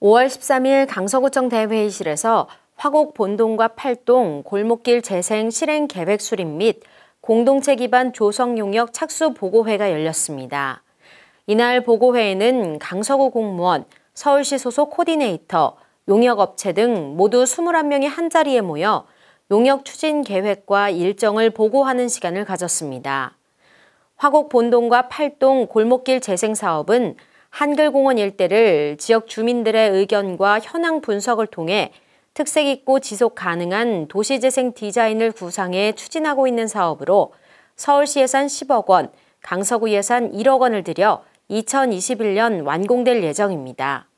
5월 13일 강서구청 대회의실에서 화곡 본동과 팔동 골목길 재생 실행 계획 수립 및 공동체 기반 조성 용역 착수 보고회가 열렸습니다. 이날 보고회에는 강서구 공무원, 서울시 소속 코디네이터, 용역업체 등 모두 21명이 한자리에 모여 용역 추진 계획과 일정을 보고하는 시간을 가졌습니다. 화곡 본동과 팔동 골목길 재생 사업은 한글공원 일대를 지역 주민들의 의견과 현황 분석을 통해 특색 있고 지속 가능한 도시재생 디자인을 구상해 추진하고 있는 사업으로 서울시 예산 10억 원, 강서구 예산 1억 원을 들여 2021년 완공될 예정입니다.